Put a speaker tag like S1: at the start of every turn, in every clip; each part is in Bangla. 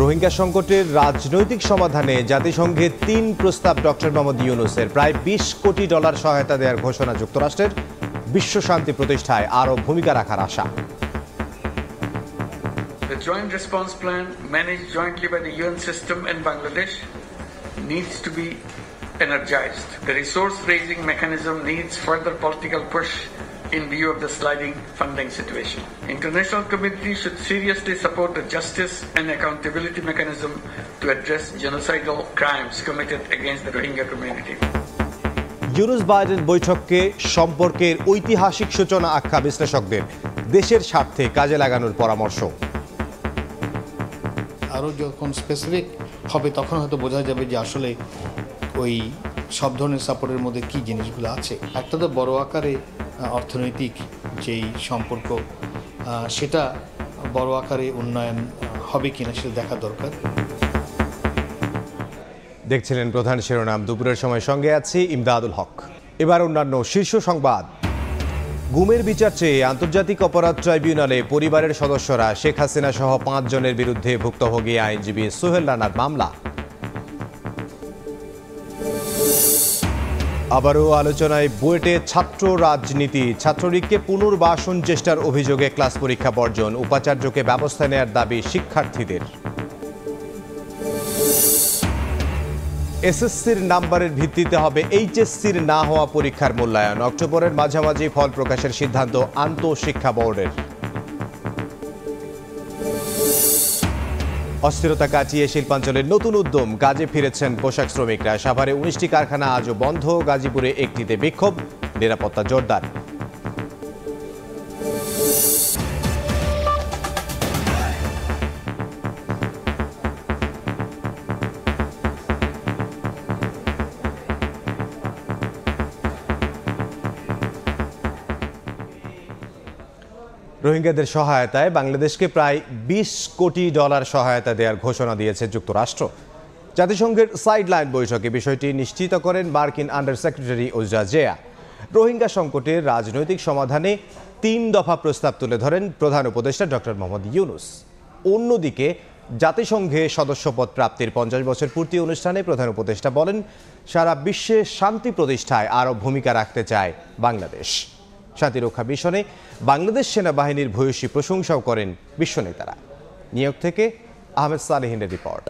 S1: রোহিঙ্গা সংকটের রাজনৈতিক সমাধানে জাতিসংঘের তিন প্রস্তাব ডক্টর মোহাম্মদ ইউনুসের প্রায় বিশ কোটি ডলার সহায়তা দেওয়ার ঘোষণা যুক্তরাষ্ট্রের বিশ্ব শান্তি প্রতিষ্ঠায় আরও ভূমিকা রাখার আশা
S2: needs further political push in view of the sliding funding situation. International community should seriously support the justice and accountability mechanism to address genocidal crimes committed against the Rohingya community.
S1: Yunus Biden বৈঠককে সম্পর্কের ঐতিহাসিক সূচনা আখ্যা বিশ্লেষকদের দেশের স্বার্থে কাজে লাগানোর পরামর্শ
S3: আরও যখন স্পেসিফিক হবে তখন হয়তো বোঝা যাবে যে আসলে ওই সব ধরনের সাপোর্টের মধ্যে কি জিনিসগুলো আছে একটা তো বড় আকারে অর্থনৈতিক যেই সম্পর্ক সেটা বড় আকারে উন্নয়ন হবে কিনা সেটা দেখা দরকার
S1: দেখছিলেন প্রধান শিরোনাম দুপুরের সময় সঙ্গে আছি ইমদাদুল হক এবার অন্যান্য শীর্ষ সংবাদ গুমের বিচার চেয়ে আন্তর্জাতিক অপরাধ ট্রাইব্যুনালে পরিবারের সদস্যরা শেখ হাসিনা সহ পাঁচজনের বিরুদ্ধে ভুক্তভোগী আইনজীবী সোহেল রানার মামলা আবারও আলোচনায় বুয়েটে ছাত্র রাজনীতি ছাত্রলীগকে পুনর্বাসন চেষ্টার অভিযোগে ক্লাস পরীক্ষা বর্জন উপাচার্যকে ব্যবস্থা নেয়ার দাবি শিক্ষার্থীদের এসএসসির নাম্বারের ভিত্তিতে হবে এইচএসসির না হওয়া পরীক্ষার মূল্যায়ন অক্টোবরের মাঝামাঝি ফল প্রকাশের সিদ্ধান্ত আন্তঃশিক্ষা বোর্ডের অস্থিরতা কাটিয়ে শিল্পাঞ্চলের নতুন উদ্যম কাজে ফিরেছেন পোশাক শ্রমিকরা সাভারে উনিশটি কারখানা আজও বন্ধ গাজীপুরে একটিতে বিক্ষোভ নিরাপত্তা জোরদার রোহিঙ্গাদের সহায়তায় বাংলাদেশকে প্রায় বিশ কোটি ডলার সহায়তা দেওয়ার ঘোষণা দিয়েছে যুক্তরাষ্ট্র জাতিসংঘের সাইডলাইন বৈঠকে বিষয়টি নিশ্চিত করেন মার্কিন আন্ডার সেক্রেটারি ওজা জেয়া রোহিঙ্গা সংকটের রাজনৈতিক সমাধানে তিন দফা প্রস্তাব তুলে ধরেন প্রধান উপদেষ্টা ডক্টর মোহাম্মদ ইউনুস অন্যদিকে জাতিসংঘে সদস্যপদ প্রাপ্তির পঞ্চাশ বছর পূর্তি অনুষ্ঠানে প্রধান উপদেষ্টা বলেন সারা বিশ্বে শান্তি প্রতিষ্ঠায় আরও ভূমিকা রাখতে চায় বাংলাদেশ শান্তিরক্ষা মিশনে বাংলাদেশ সেনাবাহিনীর ভূয়সী প্রশংসাও করেন বিশ্বনেতারা নিয়োগ থেকে
S4: আহমেদ সালেহিনের রিপোর্ট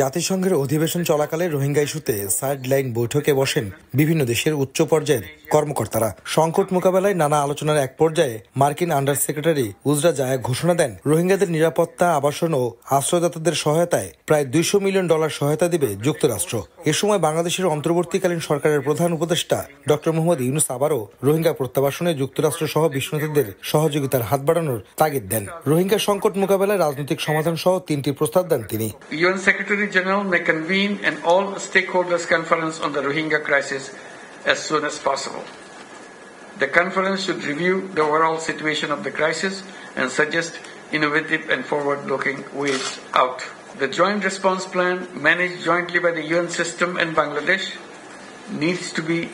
S4: জাতিসংঘের অধিবেশন চলাকালে রোহিঙ্গা ইস্যুতে সাইড লাইন বৈঠকে বসেন বিভিন্ন দেশের উচ্চ পর্যায়ের কর্মকর্তারা সংকট মোকাবেলায় নানা আলোচনার এক পর্যায়ে মার্কিন আন্ডার সেক্রেটারি উজরা জায়া ঘোষণা দেন রোহিঙ্গাদের নিরাপত্তা আবাসন ও আশ্রয়দাতাদের সহায়তায় প্রায় দুইশো মিলিয়ন ডলার সহায়তা দিবে যুক্তরাষ্ট্র এ সময় বাংলাদেশের অন্তর্বর্তীকালীন সরকারের প্রধান উপদেষ্টা ডক্টর মোহাম্মদ ইউনুস আবারও রোহিঙ্গা প্রত্যাবাসনে যুক্তরাষ্ট্র সহ বিশ্বনেতাদের সহযোগিতার হাত বাড়ানোর তাগিদ দেন রোহিঙ্গা সংকট মোকাবেলায় রাজনৈতিক সমাধান সহ তিনটি প্রস্তাব দেন তিনি
S2: UN secretary general may convene all stakeholders conference on the Rohingya crisis as soon as possible. The conference should review the overall situation of the crisis and suggest innovative and forward looking ways out. The joint response plan, managed jointly by the UN system and Bangladesh, needs to be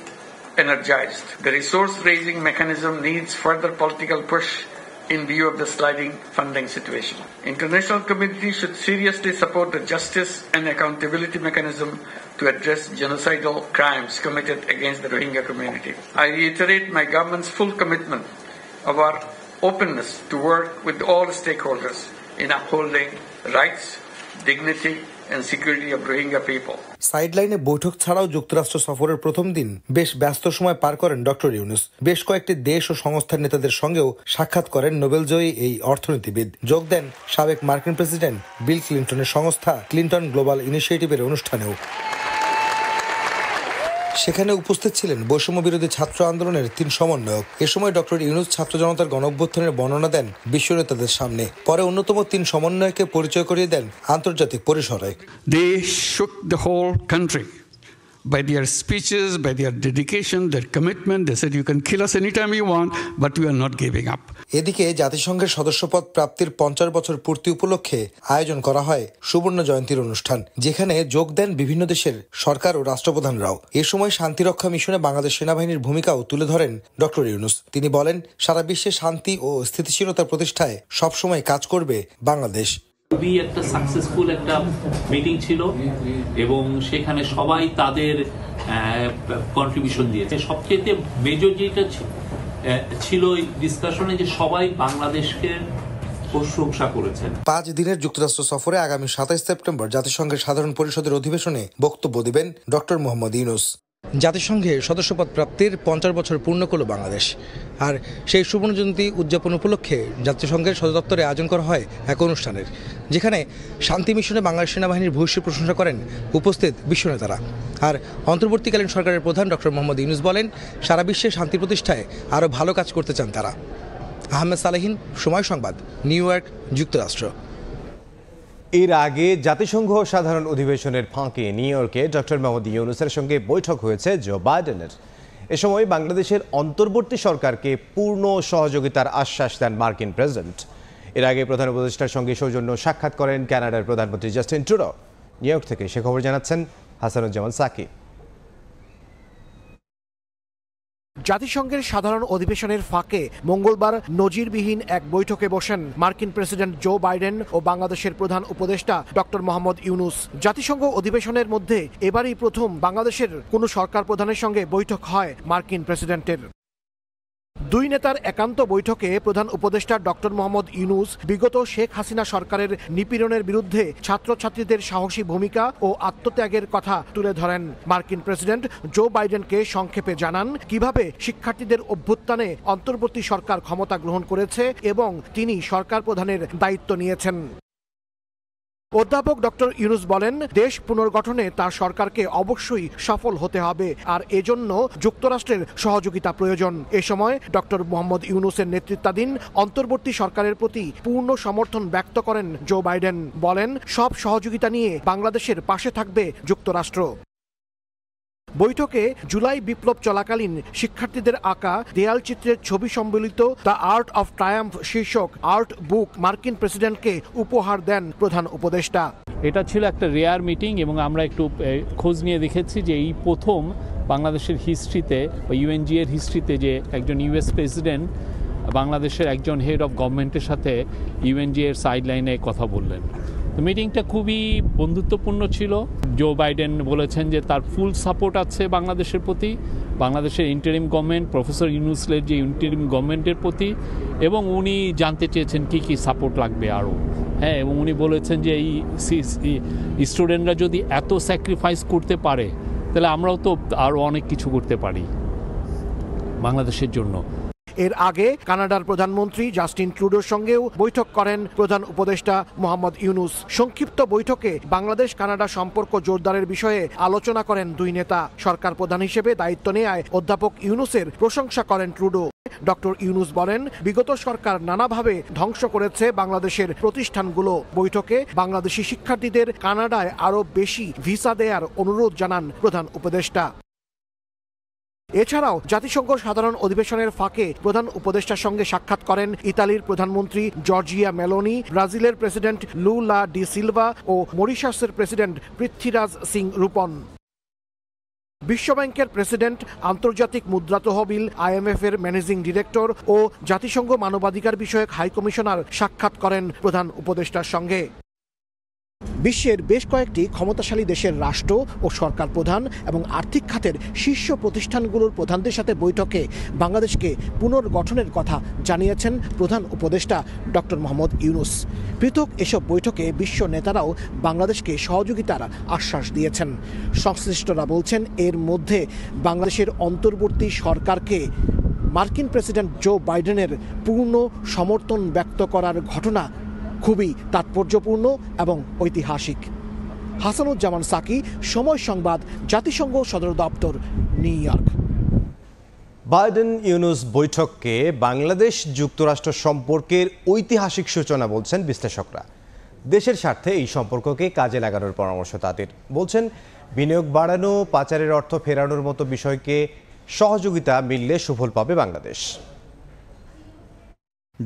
S2: energized. The resource raising mechanism needs further political push in view of the sliding funding situation. International community should seriously support the justice and accountability mechanism to address genocidal crimes committed against the Rohingya community. I reiterate my government's full commitment of our openness to work with all stakeholders in upholding rights, dignity,
S4: সাইডলাইনে বৈঠক ছাড়াও যুক্তরাষ্ট্র সফরের প্রথম দিন বেশ ব্যস্ত সময় পার করেন ডক্টর ইউনুস বেশ কয়েকটি দেশ ও সংস্থার নেতাদের সঙ্গেও সাক্ষাৎ করেন নোবেলজয়ী এই অর্থনীতিবিদ যোগ দেন সাবেক মার্কিন প্রেসিডেন্ট বিল ক্লিন্টনের সংস্থা ক্লিন্টন গ্লোবাল ইনিশিয়েটিভের অনুষ্ঠানেও সেখানে উপস্থিত ছিলেন বৈষম্য বিরোধী ছাত্র আন্দোলনের তিন সমন্বয়ক এ সময় ডক্টর ইউনুস ছাত্র জনতার গণঅভ্যুত্থানের বর্ণনা দেন নেতাদের সামনে পরে অন্যতম তিন সমন্বয়কে পরিচয় করিয়ে দেন আন্তর্জাতিক পরিসরে
S2: By their speeches, by their dedication, their commitment, they said, You can kill us anytime you want, but we are not giving up. এদিকে জাতিসংঘের
S4: সদস্যপদ প্রাপ্তির পঞ্চাশ বছর পূর্তি উপলক্ষে আয়োজন করা হয় সুবর্ণ জয়ন্তীর অনুষ্ঠান যেখানে যোগ দেন বিভিন্ন দেশের সরকার ও রাষ্ট্রপ্রধানরাও এ সময় শান্তিরক্ষা মিশনে বাংলাদেশ সেনাবাহিনীর ভূমিকাও তুলে ধরেন ডক্টর ইউনুস তিনি বলেন সারা বিশ্বে শান্তি ও স্থিতিশীলতা প্রতিষ্ঠায় সবসময় কাজ করবে বাংলাদেশ
S5: খুবই একটা সাকসেসফুল একটা মিটিং ছিল এবং সেখানে সবাই তাদের কন্ট্রিবিউশন দিয়েছে সবচেয়ে মেজর যেটা ছিল ওই ডিসকাশনে যে সবাই বাংলাদেশকে
S4: পাঁচ দিনের যুক্তরাষ্ট্র সফরে আগামী সাতাশ সেপ্টেম্বর জাতিসংঘের সাধারণ পরিষদের অধিবেশনে বক্তব্য দেবেন ডক্টর মোহাম্মদ ইউনুস জাতিসংঘে সদস্যপদ প্রাপ্তির পঞ্চাশ বছর পূর্ণ করল বাংলাদেশ আর সেই সুবর্ণ জয়ন্তী উদযাপন উপলক্ষে জাতিসংঘের সদর দপ্তরে আয়োজন করা হয় এক অনুষ্ঠানের যেখানে শান্তি মিশনে বাংলাদেশ সেনাবাহিনীর ভূয়সী প্রশংসা করেন উপস্থিত বিশ্বনেতারা আর অন্তর্বর্তীকালীন সরকারের প্রধান ডক্টর মোহাম্মদ ইউনুস বলেন সারা বিশ্বে শান্তি প্রতিষ্ঠায় আরও ভালো কাজ করতে চান তারা আহমেদ সালেহীন সময় সংবাদ নিউ ইয়র্ক যুক্তরাষ্ট্র এর আগে জাতিসংঘ সাধারণ
S1: অধিবেশনের ফাঁকে নিউ ইয়র্কে ডক্টর মাহমুদ ইউনুসের সঙ্গে বৈঠক হয়েছে জো বাইডেনের এ সময় বাংলাদেশের অন্তর্বর্তী সরকারকে পূর্ণ সহযোগিতার আশ্বাস দেন মার্কিন প্রেসিডেন্ট এর আগে প্রধান উপদেষ্টার সঙ্গে সৌজন্য সাক্ষাৎ করেন ক্যানাডার প্রধানমন্ত্রী জাস্টিন ট্রুডো নিউ ইয়র্ক থেকে সে খবর জানাচ্ছেন হাসানুজ্জামান সাকিব
S6: জাতিসংঘের সাধারণ অধিবেশনের ফাঁকে মঙ্গলবার নজিরবিহীন এক বৈঠকে বসেন মার্কিন প্রেসিডেন্ট জো বাইডেন ও বাংলাদেশের প্রধান উপদেষ্টা ডক্টর মোহাম্মদ ইউনুস জাতিসংঘ অধিবেশনের মধ্যে এবারই প্রথম বাংলাদেশের কোনো সরকার প্রধানের সঙ্গে বৈঠক হয় মার্কিন প্রেসিডেন্টের দুই নেতার একান্ত বৈঠকে প্রধান উপদেষ্টা ডক্টর মোহাম্মদ ইউনুস বিগত শেখ হাসিনা সরকারের নিপীড়নের বিরুদ্ধে ছাত্রছাত্রীদের সাহসী ভূমিকা ও আত্মত্যাগের কথা তুলে ধরেন মার্কিন প্রেসিডেন্ট জো বাইডেনকে সংক্ষেপে জানান কিভাবে শিক্ষার্থীদের অভ্যুত্থানে অন্তর্বর্তী সরকার ক্ষমতা গ্রহণ করেছে এবং তিনি সরকার প্রধানের দায়িত্ব নিয়েছেন অধ্যাপক ডক্টর ইউনুস বলেন দেশ পুনর্গঠনে তার সরকারকে অবশ্যই সফল হতে হবে আর এজন্য যুক্তরাষ্ট্রের সহযোগিতা প্রয়োজন এ সময় ডক্টর মোহাম্মদ ইউনুসের নেতৃত্বাধীন অন্তর্বর্তী সরকারের প্রতি পূর্ণ সমর্থন ব্যক্ত করেন জো বাইডেন বলেন সব সহযোগিতা নিয়ে বাংলাদেশের পাশে থাকবে যুক্তরাষ্ট্র বৈঠকে জুলাই বিপ্লব চলাকালীন শিক্ষার্থীদের আঁকা দেয়াল চিত্রের ছবি সম্বলিত দ্য আর্ট অফ ট্রায়াম্ফ শীর্ষক আর্ট বুক মার্কিন প্রেসিডেন্টকে উপহার দেন প্রধান উপদেষ্টা
S5: এটা ছিল একটা রেয়ার মিটিং এবং আমরা একটু খোঁজ নিয়ে দেখেছি যে এই প্রথম বাংলাদেশের হিস্ট্রিতে ইউএনজি এর হিস্ট্রিতে যে একজন ইউএস প্রেসিডেন্ট বাংলাদেশের একজন হেড অফ গভর্নমেন্টের সাথে ইউএনজি এর সাইডলাইনে কথা বললেন মিটিংটা খুবই বন্ধুত্বপূর্ণ ছিল জো বাইডেন বলেছেন যে তার ফুল সাপোর্ট আছে বাংলাদেশের প্রতি বাংলাদেশের ইন্টারিম গভর্নমেন্ট প্রফেসর ইউনুসলের যে ইন্টারিম গভর্নমেন্টের প্রতি এবং উনি জানতে চেয়েছেন কি কি সাপোর্ট লাগবে আরও হ্যাঁ এবং উনি বলেছেন যে এই স্টুডেন্টরা যদি এত স্যাক্রিফাইস করতে পারে তাহলে আমরাও তো আরও অনেক কিছু করতে পারি বাংলাদেশের জন্য
S6: এর আগে কানাডার প্রধানমন্ত্রী জাস্টিন ট্রুডোর সঙ্গেও বৈঠক করেন প্রধান উপদেষ্টা মোহাম্মদ ইউনুস সংক্ষিপ্ত বৈঠকে বাংলাদেশ কানাডা সম্পর্ক জোরদারের বিষয়ে আলোচনা করেন দুই নেতা সরকার প্রধান হিসেবে দায়িত্ব নেয় অধ্যাপক ইউনুসের প্রশংসা করেন ট্রুডো ডক্টর ইউনুস বলেন বিগত সরকার নানাভাবে ধ্বংস করেছে বাংলাদেশের প্রতিষ্ঠানগুলো বৈঠকে বাংলাদেশি শিক্ষার্থীদের কানাডায় আরও বেশি ভিসা দেয়ার অনুরোধ জানান প্রধান উপদেষ্টা এছাড়াও জাতিসংঘ সাধারণ অধিবেশনের ফাঁকে প্রধান উপদেষ্টার সঙ্গে সাক্ষাৎ করেন ইতালির প্রধানমন্ত্রী জর্জিয়া মেলোনি ব্রাজিলের প্রেসিডেন্ট লুলা ডি সিলভা ও মরিশাসের প্রেসিডেন্ট পৃথ্বীরাজ সিং রূপন বিশ্বব্যাংকের প্রেসিডেন্ট আন্তর্জাতিক মুদ্রা তহবিল আইএমএফ এর ম্যানেজিং ডিরেক্টর ও জাতিসংঘ মানবাধিকার বিষয়ক হাইকমিশনার সাক্ষাৎ করেন প্রধান উপদেষ্টার সঙ্গে বিশ্বের বেশ কয়েকটি ক্ষমতাশালী দেশের রাষ্ট্র ও সরকার প্রধান এবং আর্থিক খাতের শীর্ষ প্রতিষ্ঠানগুলোর প্রধানদের সাথে বৈঠকে বাংলাদেশকে পুনর্গঠনের কথা জানিয়েছেন প্রধান উপদেষ্টা ডক্টর মোহাম্মদ ইউনুস পৃথক এসব বৈঠকে বিশ্ব নেতারাও বাংলাদেশকে সহযোগিতার আশ্বাস দিয়েছেন সংশ্লিষ্টরা বলছেন এর মধ্যে বাংলাদেশের অন্তর্বর্তী সরকারকে মার্কিন প্রেসিডেন্ট জো বাইডেনের পূর্ণ সমর্থন ব্যক্ত করার ঘটনা খুবই তাৎপর্যপূর্ণ এবং ঐতিহাসিক হাসানুজ্জামান সাকি সময় সংবাদ জাতিসংঘ সদর দপ্তর নিউ ইয়র্ক
S1: বাইডেন ইউনুস বৈঠককে বাংলাদেশ যুক্তরাষ্ট্র সম্পর্কের ঐতিহাসিক সূচনা বলছেন বিশ্লেষকরা দেশের স্বার্থে এই সম্পর্ককে কাজে লাগানোর পরামর্শ তাদের বলছেন বিনিয়োগ বাড়ানো পাচারের অর্থ ফেরানোর মতো বিষয়কে সহযোগিতা
S7: মিললে সুফল পাবে বাংলাদেশ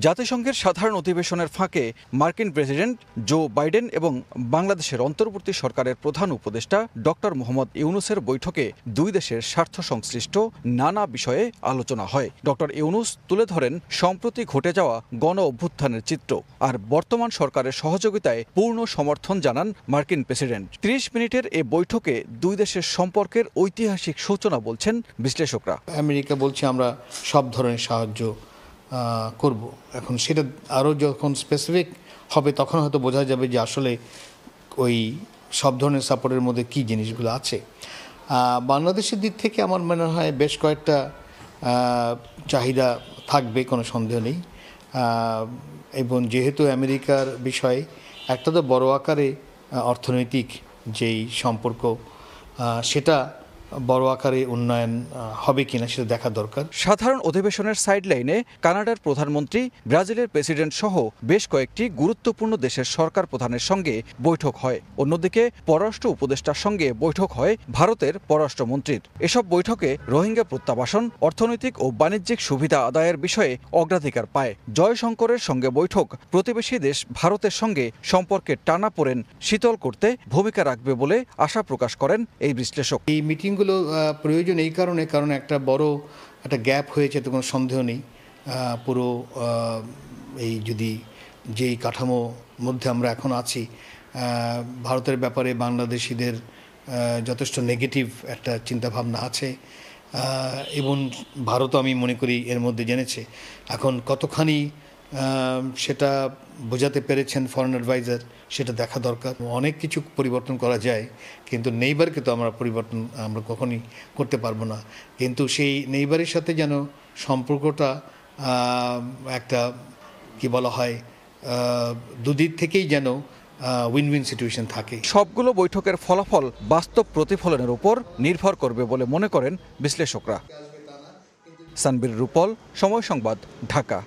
S7: জাতিসংঘের সাধারণ অধিবেশনের ফাঁকে মার্কিন প্রেসিডেন্ট জো বাইডেন এবং বাংলাদেশের অন্তর্বর্তী সরকারের প্রধান উপদেষ্টা ডক্টর মোহাম্মদ ইউনুসের বৈঠকে দুই দেশের স্বার্থ সংশ্লিষ্ট নানা বিষয়ে আলোচনা হয় ডক্টর ইউনুস তুলে ধরেন সম্প্রতি ঘটে যাওয়া গণ অভ্যুত্থানের চিত্র আর বর্তমান সরকারের সহযোগিতায় পূর্ণ সমর্থন জানান মার্কিন প্রেসিডেন্ট ত্রিশ মিনিটের এ বৈঠকে দুই দেশের সম্পর্কের ঐতিহাসিক সূচনা বলছেন বিশ্লেষকরা আমেরিকা বলছে আমরা সব ধরনের সাহায্য করব এখন সেটা আরও
S3: যখন স্পেসিফিক হবে তখন হয়তো বোঝা যাবে যে আসলে ওই সব ধরনের সাপোর্টের মধ্যে কী জিনিসগুলো আছে বাংলাদেশের দিক থেকে আমার মনে হয় বেশ কয়েকটা চাহিদা থাকবে কোনো সন্দেহ নেই এবং যেহেতু আমেরিকার বিষয়ে একটা তো বড় আকারে অর্থনৈতিক যেই
S7: সম্পর্ক সেটা বড় আকারে উন্নয়ন হবে কিনা সেটা দেখা দরকার সাধারণ অধিবেশনের সাইডলাইনে কানাডার প্রধানমন্ত্রী ব্রাজিলের প্রেসিডেন্ট সহ বেশ কয়েকটি গুরুত্বপূর্ণ দেশের সরকার প্রধানের সঙ্গে বৈঠক হয় অন্যদিকে পররাষ্ট্র উপদেষ্টার সঙ্গে বৈঠক হয় ভারতের পররাষ্ট্রমন্ত্রীর এসব বৈঠকে রোহিঙ্গা প্রত্যাবাসন অর্থনৈতিক ও বাণিজ্যিক সুবিধা আদায়ের বিষয়ে অগ্রাধিকার পায় জয়শঙ্করের সঙ্গে বৈঠক প্রতিবেশী দেশ ভারতের সঙ্গে সম্পর্কে টানা পড়েন শীতল করতে ভূমিকা রাখবে বলে আশা প্রকাশ করেন এই বিশ্লেষক এই মিটিংগুলো বইগুলো প্রয়োজন এই কারণে কারণ একটা বড়
S3: একটা গ্যাপ হয়েছে তো কোনো সন্দেহ নেই পুরো এই যদি যেই কাঠামো মধ্যে আমরা এখন আছি ভারতের ব্যাপারে বাংলাদেশিদের যথেষ্ট নেগেটিভ একটা চিন্তাভাবনা আছে এবং ভারতও আমি মনে করি এর মধ্যে জেনেছে এখন কতখানি সেটা বোঝাতে পেরেছেন ফরেন অ্যাডভাইজার সেটা দেখা দরকার অনেক কিছু পরিবর্তন করা যায় কিন্তু নেইবারকে তো আমরা পরিবর্তন আমরা কখনই করতে পারবো না কিন্তু সেই নেইবারের সাথে যেন সম্পর্কটা একটা কি বলা হয়
S7: দুদিক থেকেই যেন উইন উইন সিচুয়েশন থাকে সবগুলো বৈঠকের ফলাফল বাস্তব প্রতিফলনের উপর নির্ভর করবে বলে মনে করেন বিশ্লেষকরা সানবির রূপল সময় সংবাদ ঢাকা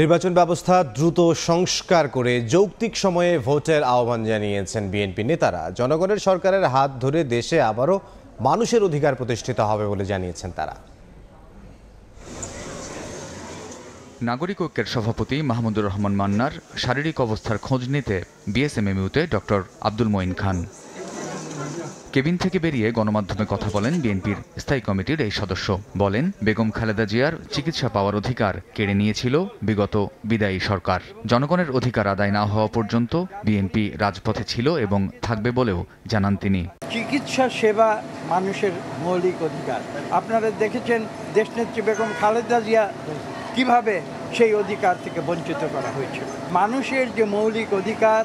S7: নির্বাচন ব্যবস্থা
S1: দ্রুত সংস্কার করে যৌক্তিক সময়ে ভোটের আহ্বান জানিয়েছেন বিএনপি নেতারা জনগণের সরকারের হাত ধরে দেশে আবারও মানুষের অধিকার প্রতিষ্ঠিত হবে বলে জানিয়েছেন তারা
S8: নাগরিক ঐক্যের সভাপতি মাহমুদুর রহমান মান্নার শারীরিক অবস্থার খোঁজ নিতে বিএসএমএমইউতে ডক্টর আব্দুল মঈন খান কেবিন থেকে বেরিয়ে গণমাধ্যমে কথা বলেন বিএনপির স্থায়ী কমিটির এই সদস্য বলেন বেগম খালেদা জিয়ার চিকিৎসা পাওয়ার অধিকার কেড়ে নিয়েছিল বিগত বিদায়ী সরকার জনগণের অধিকার আদায় না হওয়া পর্যন্ত বিএনপি রাজপথে ছিল এবং থাকবে বলেও জানান তিনি
S7: চিকিৎসা সেবা মানুষের মৌলিক অধিকার আপনারা দেখেছেন দেশ নেত্রী বেগম খালেদা জিয়া কিভাবে সেই অধিকার থেকে বঞ্চিত করা হয়েছে মানুষের যে মৌলিক অধিকার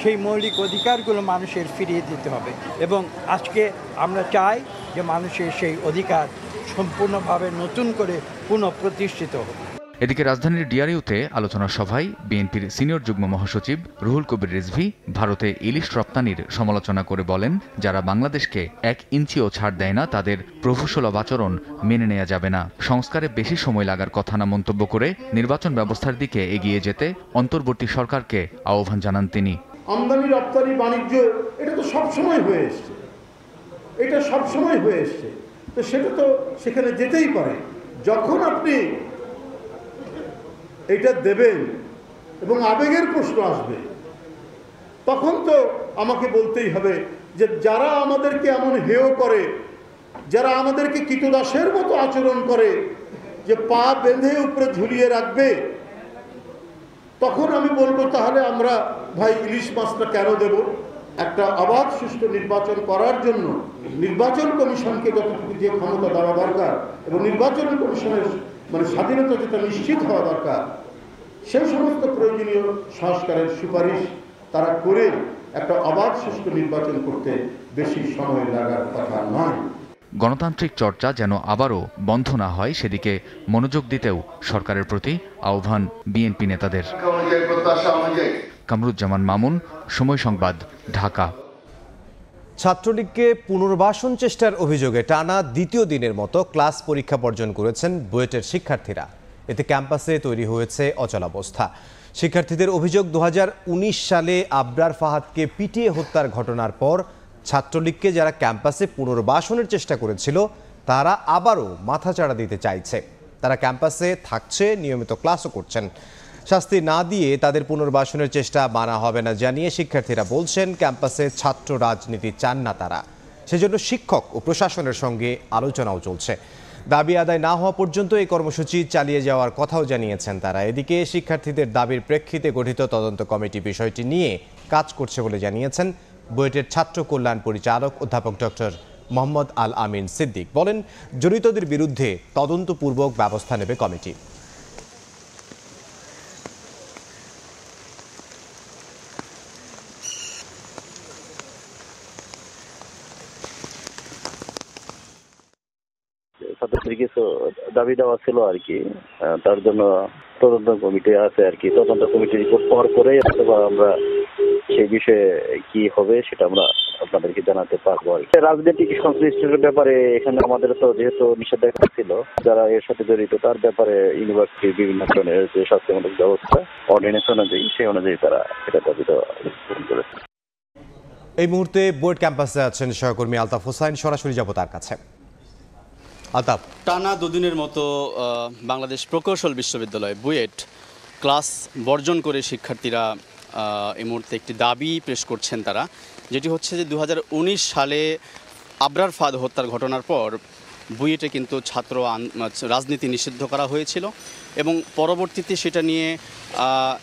S7: সেই মৌলিক অধিকারগুলো মানুষের ফিরিয়ে দিতে হবে এবং আজকে আমরা চাই যে মানুষের সেই অধিকার সম্পূর্ণভাবে নতুন করে পুনঃপ্রতিষ্ঠিত হোক
S8: এদিকে রাজধানীর ডিআরইউতে আলোচনা সভায় বিএনপির সিনিয়র যুগ্ম মহাসচিব রুহুল কবির রিজভি ভারতে ইলিশ রপ্তানির সমালোচনা করে বলেন যারা বাংলাদেশকে এক ইঞ্চিও ছাড় দেয় না তাদের প্রভুসুলভ আচরণ মেনে নেওয়া যাবে না সংস্কারে বেশি সময় লাগার কথা না মন্তব্য করে নির্বাচন ব্যবস্থার দিকে এগিয়ে যেতে অন্তর্বর্তী সরকারকে আহ্বান জানান তিনি
S6: আমদানি রপ্তানি বাণিজ্য এটা তো সবসময় হয়ে এসছে এটা সবসময় হয়ে এসছে তো সেটা তো সেখানে যেতেই পারে যখন আপনি এটা দেবেন এবং আবেগের প্রশ্ন আসবে তখন তো আমাকে বলতেই হবে যে যারা আমাদেরকে এমন হেয় করে যারা আমাদেরকে কীটদাসের মতো আচরণ করে যে পা বেঁধে উপরে ঝুলিয়ে রাখবে তখন আমি বলবো তাহলে আমরা ভাই ইলিশ মাছটা কেন দেব একটা আবাদ সুষ্ঠু নির্বাচন করার জন্য নির্বাচন কমিশনকে যতটুকু যে ক্ষমতা দেওয়া দরকার এবং নির্বাচন কমিশনের মানে স্বাধীনতা যেটা নিশ্চিত হওয়া দরকার সেই সমস্ত প্রয়োজনীয় সংস্কারের সুপারিশ তারা করে একটা অবাধ সুষ্ঠু নির্বাচন করতে বেশি সময় লাগার কথা নয়
S8: গণতান্ত্রিক চর্চা যেন আবারও বন্ধ না হয় সেদিকে মনোযোগ দিতেও সরকারের প্রতি আহ্বান বিএনপি নেতাদের কামরুজ্জামান মামুন সময় সংবাদ ঢাকা
S1: ছাত্রলীগকে পুনর্বাসন চেষ্টার অভিযোগে টানা দ্বিতীয় দিনের মতো ক্লাস পরীক্ষা বর্জন করেছেন বুয়েটের শিক্ষার্থীরা এতে ক্যাম্পাসে তৈরি হয়েছে অচলাবস্থা শিক্ষার্থীদের অভিযোগ দু সালে আবরার ফাহাদকে পিটিয়ে হত্যার ঘটনার পর ছাত্রলীগকে যারা ক্যাম্পাসে পুনর্বাসনের চেষ্টা করেছিল তারা আবারও মাথাচাড়া দিতে চাইছে তারা ক্যাম্পাসে থাকছে নিয়মিত ক্লাসও করছেন শাস্তি না দিয়ে তাদের পুনর্বাসনের চেষ্টা মানা হবে না জানিয়ে শিক্ষার্থীরা বলছেন ক্যাম্পাসে ছাত্র রাজনীতি চান না তারা সেজন্য শিক্ষক ও প্রশাসনের সঙ্গে আলোচনাও চলছে দাবি আদায় না হওয়া পর্যন্ত এই কর্মসূচি চালিয়ে যাওয়ার কথাও জানিয়েছেন তারা এদিকে শিক্ষার্থীদের দাবির প্রেক্ষিতে গঠিত তদন্ত কমিটি বিষয়টি নিয়ে কাজ করছে বলে জানিয়েছেন বুয়েটের ছাত্র কল্যাণ পরিচালক অধ্যাপক ডক্টর মোহাম্মদ আল আমিন সিদ্দিক বলেন জড়িতদের বিরুদ্ধে তদন্তপূর্বক ব্যবস্থা নেবে কমিটি
S7: কিছু দাবি দেওয়া ছিল আর কি তার জন্য তদন্ত কমিটি আছে আর কি তদন্ত কমিটি রিপোর্ট পাওয়ার পরে অথবা আমরা সেই বিষয়ে কি হবে সেটা আমরা
S9: আপনাদেরকে জানাতে পারবো আর
S7: রাজনৈতিক সংশ্লিষ্ট ব্যাপারে এখানে আমাদের তো যেহেতু নিষেধাজ্ঞা ছিল যারা এর সাথে জড়িত তার ব্যাপারে ইউনিভার্সিটির বিভিন্ন ধরনের যে স্বাস্থ্যমূলক ব্যবস্থা অর্ডিনেন্স অনুযায়ী সেই অনুযায়ী তারা সেটা দাবি করেছে
S1: এই মুহূর্তে বোর্ড ক্যাম্পাসে আছেন সহকর্মী আলতাফ হোসাইন সরাসরি যাব তার কাছে আলতাফ
S10: টানা দুদিনের মতো বাংলাদেশ প্রকৌশল বিশ্ববিদ্যালয় বুয়েট ক্লাস বর্জন করে শিক্ষার্থীরা এই মুহূর্তে একটি দাবি পেশ করছেন তারা যেটি হচ্ছে যে দু সালে আবরার ফাদ হত্যার ঘটনার পর বুয়েটে কিন্তু ছাত্র রাজনীতি নিষিদ্ধ করা হয়েছিল এবং পরবর্তীতে সেটা নিয়ে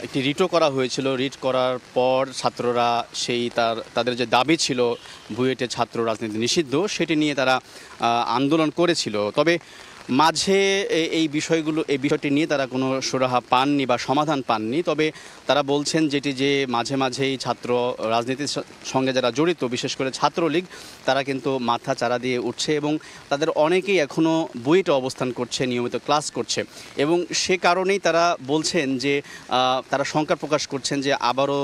S10: একটি রিটও করা হয়েছিল রিট করার পর ছাত্ররা সেই তার তাদের যে দাবি ছিল বুয়েটে ছাত্র রাজনীতি নিষিদ্ধ সেটি নিয়ে তারা আন্দোলন করেছিল তবে মাঝে এই বিষয়গুলো এই বিষয়টি নিয়ে তারা কোনো সুরাহা পাননি বা সমাধান পাননি তবে তারা বলছেন যেটি যে মাঝে মাঝেই ছাত্র রাজনীতির সঙ্গে যারা জড়িত বিশেষ করে ছাত্রলীগ তারা কিন্তু মাথা চারা দিয়ে উঠছে এবং তাদের অনেকেই এখনও বুয়েটে অবস্থান করছে নিয়মিত ক্লাস করছে এবং সে কারণেই তারা বলছেন যে তারা শঙ্কা প্রকাশ করছেন যে আবারও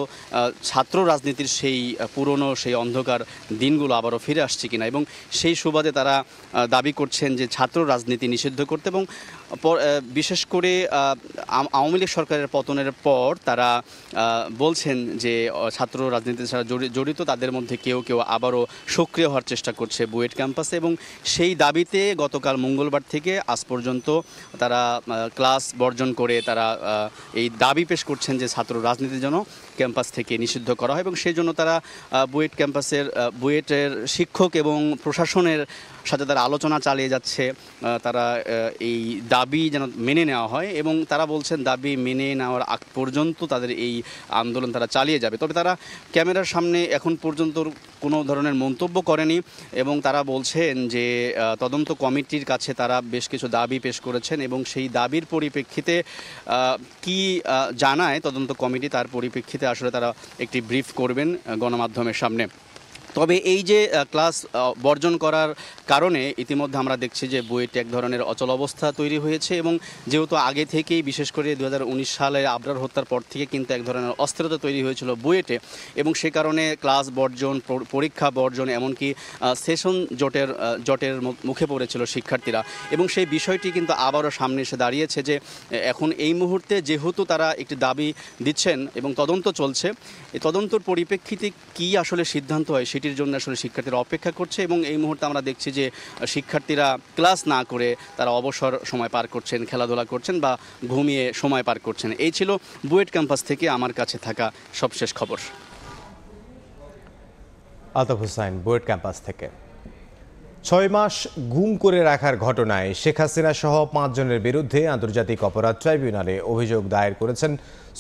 S10: ছাত্র রাজনীতির সেই পুরনো সেই অন্ধকার দিনগুলো আবারও ফিরে আসছে কিনা এবং সেই সুবাদে তারা দাবি করছেন যে ছাত্র রাজনীতি নিষিদ্ধ করতে এবং বিশেষ করে আওয়ামী লীগ সরকারের পতনের পর তারা বলছেন যে ছাত্র রাজনীতি ছাড়া জড়িত তাদের মধ্যে কেউ কেউ আবারও সক্রিয় হওয়ার চেষ্টা করছে বুয়েট ক্যাম্পাসে এবং সেই দাবিতে গতকাল মঙ্গলবার থেকে আজ পর্যন্ত তারা ক্লাস বর্জন করে তারা এই দাবি পেশ করছেন যে ছাত্র রাজনীতির জন্য ক্যাম্পাস থেকে নিষিদ্ধ করা হয় এবং সেই জন্য তারা বুয়েট ক্যাম্পাসের বুয়েটের শিক্ষক এবং প্রশাসনের সাথে তারা আলোচনা চালিয়ে যাচ্ছে তারা এই দাবি যেন মেনে নেওয়া হয় এবং তারা বলছেন দাবি মেনে নেওয়ার আগ পর্যন্ত তাদের এই আন্দোলন তারা চালিয়ে যাবে তবে তারা ক্যামেরার সামনে এখন পর্যন্ত কোনো ধরনের মন্তব্য করেনি এবং তারা বলছেন যে তদন্ত কমিটির কাছে তারা বেশ কিছু দাবি পেশ করেছেন এবং সেই দাবির পরিপ্রেক্ষিতে কি জানায় তদন্ত কমিটি তার পরিপ্রেক্ষিতে আসলে তারা একটি ব্রিফ করবেন গণমাধ্যমের সামনে তবে এই যে ক্লাস বর্জন করার কারণে ইতিমধ্যে আমরা দেখছি যে বইটি এক ধরনের অচল অবস্থা তৈরি হয়েছে এবং যেহেতু আগে থেকেই বিশেষ করে দু সালে আবরার হত্যার পর থেকে কিন্তু এক ধরনের অস্থিরতা তৈরি হয়েছিল বুয়েটে এবং সে কারণে ক্লাস বর্জন পরীক্ষা বর্জন এমনকি সেশন জটের জটের মুখে পড়েছিল শিক্ষার্থীরা এবং সেই বিষয়টি কিন্তু আবারও সামনে এসে দাঁড়িয়েছে যে এখন এই মুহূর্তে যেহেতু তারা একটি দাবি দিচ্ছেন এবং তদন্ত চলছে এই তদন্তর পরিপ্রেক্ষিতে কি আসলে সিদ্ধান্ত হয় সেটি ছুটির জন্য আসলে শিক্ষার্থীরা অপেক্ষা করছে এবং এই মুহূর্তে আমরা দেখছি যে শিক্ষার্থীরা ক্লাস না করে তারা অবসর সময় পার করছেন খেলাধুলা করছেন বা ঘুমিয়ে সময় পার করছেন এই ছিল বুয়েট ক্যাম্পাস থেকে আমার কাছে থাকা সবশেষ খবর
S1: আলতাফ হুসাইন বুয়েট ক্যাম্পাস থেকে ছয় মাস গুম করে রাখার ঘটনায় শেখ হাসিনা সহ পাঁচজনের বিরুদ্ধে আন্তর্জাতিক অপরাধ ট্রাইব্যুনালে অভিযোগ দায়ের করেছেন